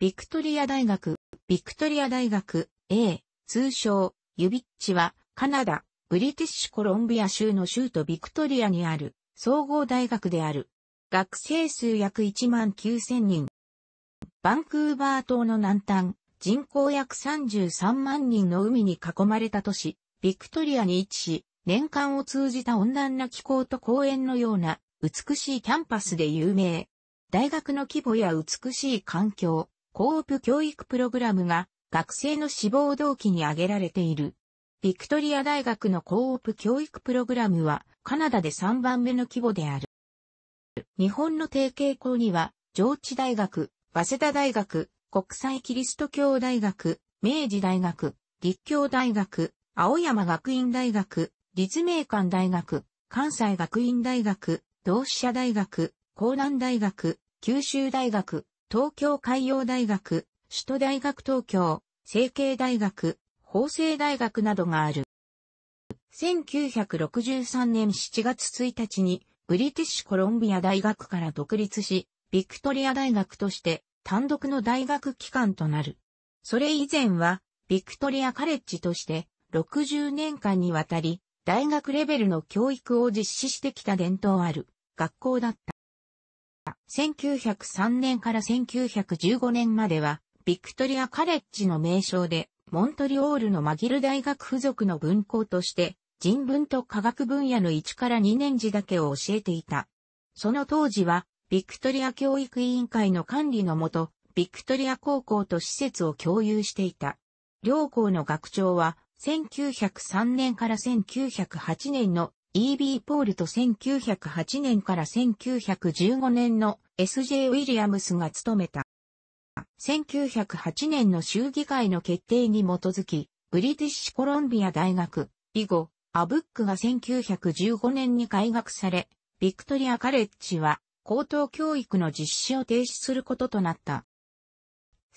ビクトリア大学、ビクトリア大学 A、通称、ユビッチは、カナダ、ブリティッシュコロンビア州の州都ビクトリアにある、総合大学である。学生数約1万9000人。バンクーバー島の南端、人口約33万人の海に囲まれた都市、ビクトリアに位置し、年間を通じた温暖な気候と公園のような美しいキャンパスで有名。大学の規模や美しい環境、コープ教育プログラムが学生の志望動機に挙げられている。ビクトリア大学のコープ教育プログラムはカナダで3番目の規模である。日本の提携校には、上智大学、早稲田大学、国際キリスト教大学、明治大学、立教大学、青山学院大学、立命館大学、関西学院大学、同志社大学、江南大学、九州大学、東京海洋大学、首都大学東京、成形大学、法政大学などがある。1963年7月1日に、ブリティッシュコロンビア大学から独立し、ビクトリア大学として単独の大学機関となる。それ以前は、ビクトリアカレッジとして60年間にわたり、大学レベルの教育を実施してきた伝統ある学校だった。1903年から1915年までは、ビクトリアカレッジの名称で、モントリオールのマギル大学付属の文校として、人文と科学分野の1から2年次だけを教えていた。その当時は、ビクトリア教育委員会の管理のもと、ビクトリア高校と施設を共有していた。両校の学長は、1903年から1908年の E.B. ポールと1908年から1915年の S.J. ウィリアムスが務めた。1908年の衆議会の決定に基づき、ブリティッシュコロンビア大学、以後、アブックが1915年に開学され、ビクトリアカレッジは高等教育の実施を停止することとなった。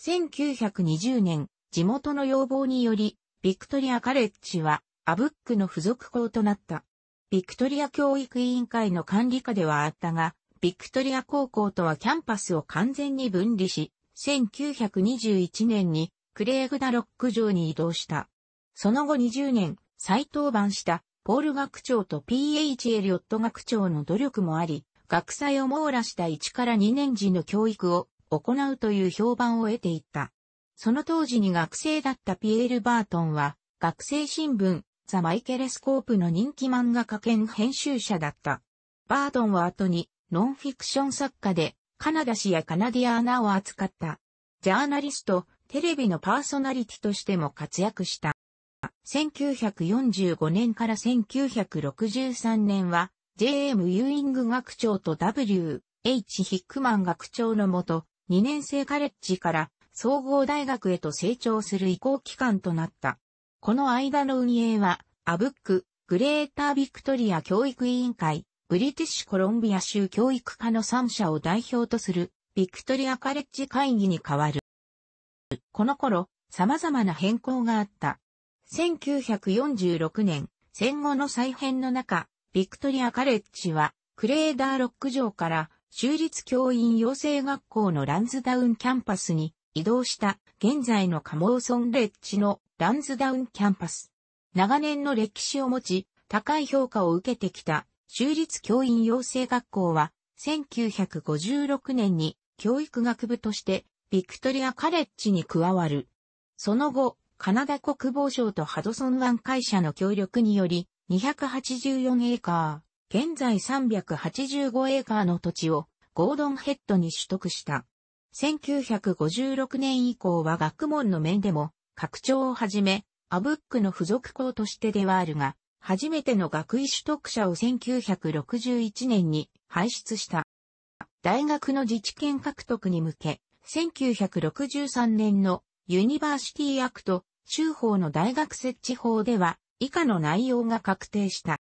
1920年、地元の要望により、ビクトリアカレッジはアブックの付属校となった。ビクトリア教育委員会の管理下ではあったが、ビクトリア高校とはキャンパスを完全に分離し、1921年にクレーグダロック城に移動した。その後20年、再登板したポール学長と PH エリオット学長の努力もあり、学祭を網羅した1から2年時の教育を行うという評判を得ていった。その当時に学生だったピエール・バートンは、学生新聞、ザ・マイケレスコープの人気漫画家兼編集者だった。バートンは後にノンフィクション作家でカナダ史やカナディアーナを扱った。ジャーナリスト、テレビのパーソナリティとしても活躍した。1945年から1963年は J.M. ユーイング学長と W. H. ヒックマン学長のもと、2年生カレッジから総合大学へと成長する移行期間となった。この間の運営は、アブック、グレータービクトリア教育委員会、ブリティッシュコロンビア州教育課の3社を代表とする、ビクトリアカレッジ会議に変わる。この頃、様々な変更があった。1946年、戦後の再編の中、ビクトリアカレッジは、クレーダーロック城から、州立教員養成学校のランズダウンキャンパスに移動した、現在のカモーソンレッジのランズダウンキャンパス。長年の歴史を持ち、高い評価を受けてきた、州立教員養成学校は、1956年に教育学部としてビクトリアカレッジに加わる。その後、カナダ国防省とハドソン湾会社の協力により、284エーカー、現在385エーカーの土地をゴードンヘッドに取得した。1956年以降は学問の面でも拡張をはじめ、アブックの付属校としてではあるが、初めての学位取得者を1961年に輩出した。大学の自治権獲得に向け、1963年のユニバーシティアクト、州法の大学設置法では、以下の内容が確定した。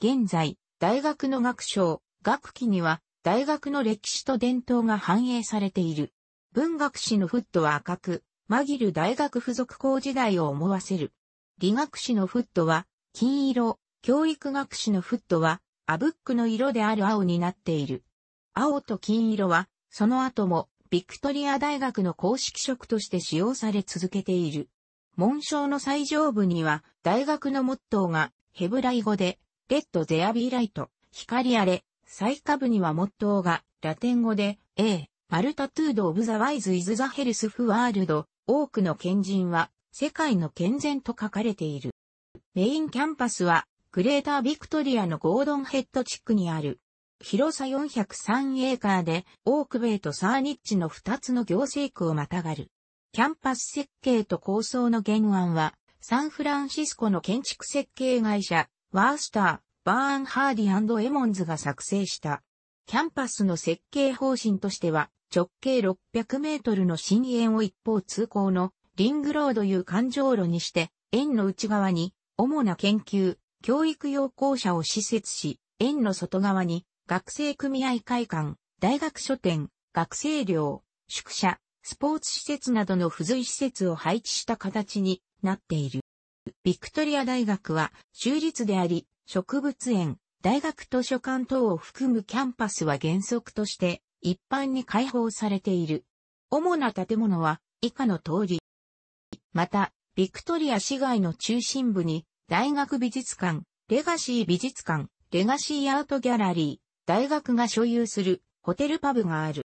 現在、大学の学章、学期には、大学の歴史と伝統が反映されている。文学史のフットは赤く、マギル大学附属校時代を思わせる。理学士のフットは、金色、教育学士のフットは、アブックの色である青になっている。青と金色は、その後も、ビクトリア大学の公式色として使用され続けている。紋章の最上部には、大学のモットーが、ヘブライ語で、レッドゼアビーライト、光あれ、最下部にはモットーが、ラテン語で、A、マルタトゥード・オブ・ザ・ワイズ・イズ・ザ・ヘルス・フワールド、多くの賢人は世界の健全と書かれている。メインキャンパスはグレータービクトリアのゴードンヘッド地区にある。広さ403エーカーで、オークベイとサーニッチの2つの行政区をまたがる。キャンパス設計と構想の原案は、サンフランシスコの建築設計会社、ワースター、バーンハーディエモンズが作成した。キャンパスの設計方針としては、直径600メートルの深淵を一方通行のリングロードいう環状路にして、円の内側に主な研究、教育用校舎を施設し、円の外側に学生組合会館、大学書店、学生寮、宿舎、スポーツ施設などの付随施設を配置した形になっている。ビクトリア大学は州立であり、植物園、大学図書館等を含むキャンパスは原則として一般に開放されている。主な建物は以下の通り。また、ビクトリア市街の中心部に、大学美術館、レガシー美術館、レガシーアートギャラリー、大学が所有するホテルパブがある。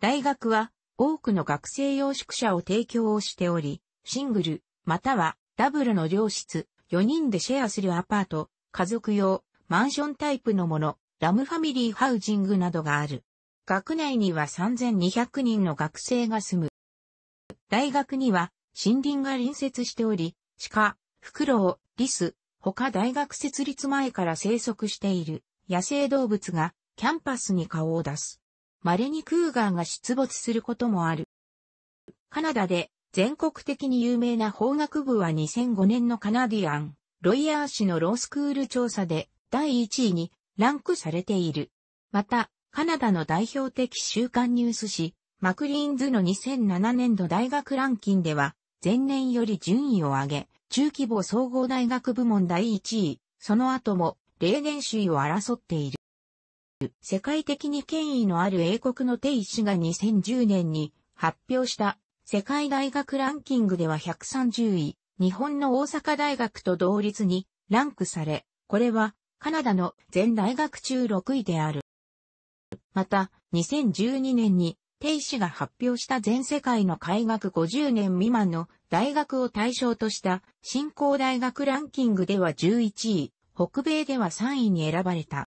大学は多くの学生用宿舎を提供をしており、シングル、またはダブルの両室、4人でシェアするアパート、家族用、マンションタイプのもの、ラムファミリーハウジングなどがある。学内には3200人の学生が住む。大学には森林が隣接しており、鹿、フクロウ、リス、他大学設立前から生息している野生動物がキャンパスに顔を出す。稀にクーガーが出没することもある。カナダで全国的に有名な法学部は2005年のカナディアン、ロイヤー市のロースクール調査で第1位にランクされている。また、カナダの代表的週刊ニュース誌、マクリーンズの2007年度大学ランキングでは、前年より順位を上げ、中規模総合大学部門第1位、その後も、例年首位を争っている。世界的に権威のある英国のテイ氏が2010年に発表した世界大学ランキングでは130位、日本の大阪大学と同率にランクされ、これはカナダの全大学中6位である。また、2012年に、定氏が発表した全世界の開学50年未満の大学を対象とした新興大学ランキングでは11位、北米では3位に選ばれた。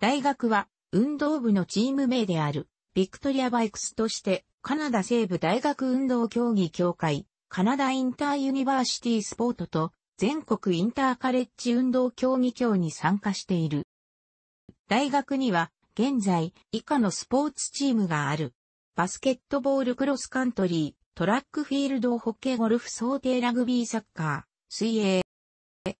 大学は運動部のチーム名であるビクトリアバイクスとしてカナダ西部大学運動競技協会、カナダインターユニバーシティスポートと全国インターカレッジ運動競技協に参加している。大学には現在、以下のスポーツチームがある。バスケットボールクロスカントリー、トラックフィールドホッケーゴルフ想定ラグビーサッカー、水泳。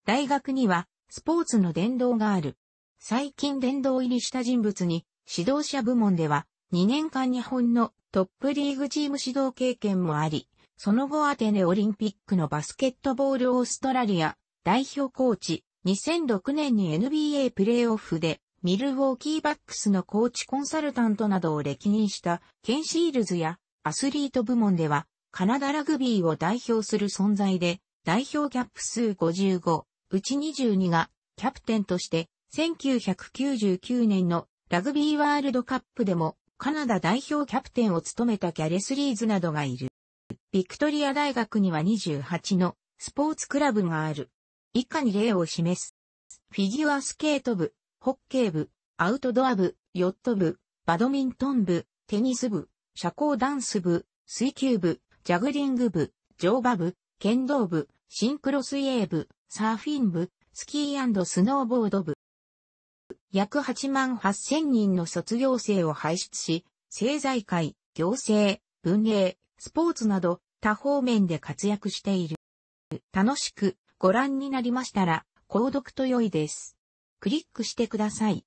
大学には、スポーツの殿堂がある。最近殿堂入りした人物に、指導者部門では、2年間日本のトップリーグチーム指導経験もあり、その後アテネオリンピックのバスケットボールオーストラリア代表コーチ、2006年に NBA プレイオフでミルウォーキーバックスのコーチコンサルタントなどを歴任したケンシールズやアスリート部門ではカナダラグビーを代表する存在で代表キャップ数55、うち22がキャプテンとして1999年のラグビーワールドカップでもカナダ代表キャプテンを務めたキャレスリーズなどがいる。ビクトリア大学には28のスポーツクラブがある。以下に例を示す。フィギュアスケート部、ホッケー部、アウトドア部、ヨット部、バドミントン部、テニス部、社交ダンス部、水球部、ジャグリング部、乗馬部、剣道部、シンクロ水泳部、サーフィン部、スキースノーボード部。約8万8000人の卒業生を輩出し、政財界、行政、文芸、スポーツなど多方面で活躍している。楽しくご覧になりましたら、購読と良いです。クリックしてください。